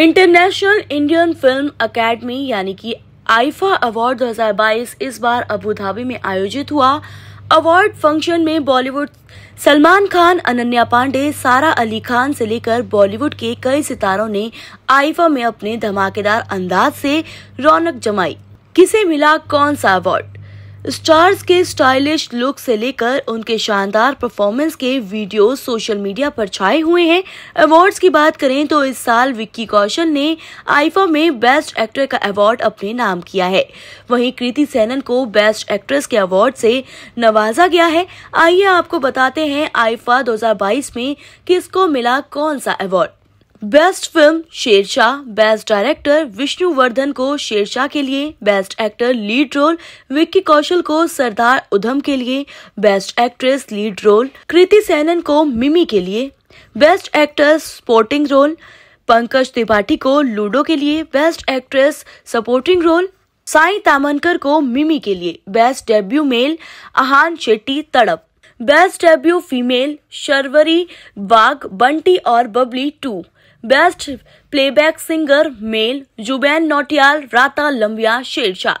international Indian film academy यानी कि IIFA award 2022 इस बार अबू धाबी में आयोजित हुआ अवार्ड फंक्शन में बॉलीवुड सलमान खान अनन्या पांडे सारा अली खान से लेकर बॉलीवुड के कई सितारों ने आईफा में अपने धमाकेदार अंदाज से रौनक जमाई किसे मिला कौन सा अवार्ड स्टार्स के स्टाइलिश लुक से लेकर उनके शानदार परफॉर्मेंस के वीडियो सोशल मीडिया पर छाए हुए हैं अवार्ड्स की बात करें तो इस साल विक्की कौशल ने आईफा में बेस्ट एक्टर का अवार्ड अपने नाम किया है वहीं कृति सेनन को बेस्ट एक्ट्रेस के अवार्ड से नवाजा गया है आइए आपको बताते हैं आईफा 2022 में किसको मिला कौन सा award best film Shershaah best director Vishnuvardhan को शेरशाह के लिए best actor lead role Vicky Kaushal को सरदार उधम के लिए best actress lead role Kriti Sanon को मिमी के लिए best actor sporting role Pankaj Tripathi को लूडो के लिए best actress supporting role Sai Tamhankar को मिमी के लिए best debut male Ahan Shetty Tadap best debut female Sharvari बाग बंटी और Babli to best playback singer male Jubin Nautiyal Raataan Lambiyan Shershaah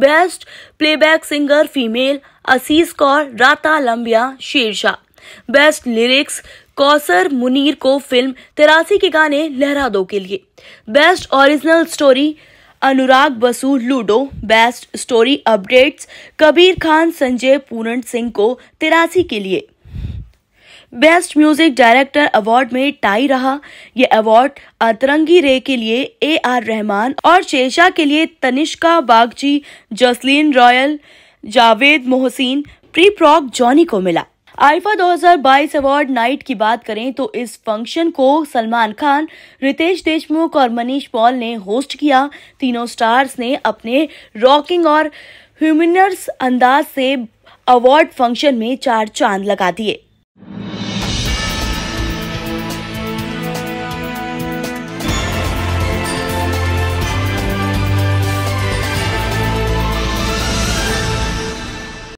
best playback singer female Asees Kaur Raataan Lambiyan Shershaah best lyrics Kausar Munir को फिल्म तिरासी के गाने लहरा दो के लिए बेस्ट original story Anurag Basu Ludo best story updates Kabir Khan Sanjay Puran Singh को तिरासी के लिए बेस्ट म्यूजिक डायरेक्टर अवार्ड में टाई रहा ये अवार्ड अतरंगी रे के लिए ए आर रहमान और शेषा के लिए तनिष्का बागची जसलीन रॉयल जावेद मोहसिन प्री प्रॉक जॉनी को मिला आइफा 2022 अवार्ड नाइट की बात करें तो इस फंक्शन को सलमान खान रितेश देशमुख और मनीष पॉल ने होस्ट किया तीनों स्टार्स ने अपने रॉकिंग और ह्यूमिनर्स अंदाज से अवार्ड फंक्शन में चार चांद लगा दिए